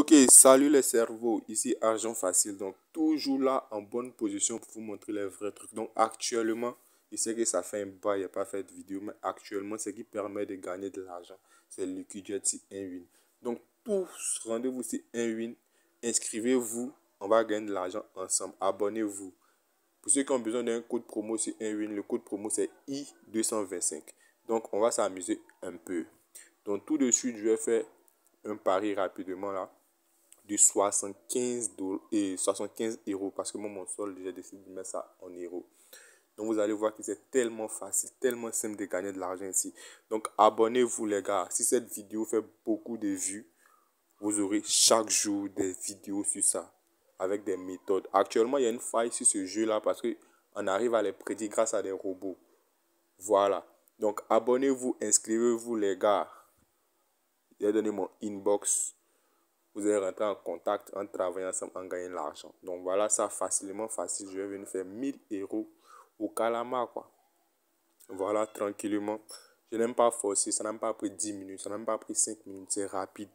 Ok, salut les cerveaux, ici Argent Facile. Donc, toujours là en bonne position pour vous montrer les vrais trucs. Donc, actuellement, je sais que ça fait un bail, il n'y a pas fait de vidéo, mais actuellement, ce qui permet de gagner de l'argent, c'est le QJet, win. Donc, tous, rendez-vous sur un win, inscrivez-vous, on va gagner de l'argent ensemble. Abonnez-vous. Pour ceux qui ont besoin d'un code promo sur un win, le code promo c'est I225. Donc, on va s'amuser un peu. Donc, tout de suite, je vais faire un pari rapidement là. 75, dollars, et 75 euros parce que moi, mon sol j'ai décidé de mettre ça en euros. Donc, vous allez voir que c'est tellement facile, tellement simple de gagner de l'argent ici. Donc, abonnez-vous, les gars. Si cette vidéo fait beaucoup de vues, vous aurez chaque jour des vidéos sur ça avec des méthodes. Actuellement, il y a une faille sur ce jeu-là parce qu'on arrive à les prédire grâce à des robots. Voilà. Donc, abonnez-vous, inscrivez-vous, les gars. J'ai donné mon inbox vous allez rentrer en contact en travaillant ensemble, en gagnant de l'argent. Donc voilà ça facilement, facile. Je vais venir faire 1000 euros au calamar, quoi. Voilà, tranquillement. Je n'aime pas forcer, ça n'a pas pris 10 minutes, ça n'a pas pris 5 minutes, c'est rapide.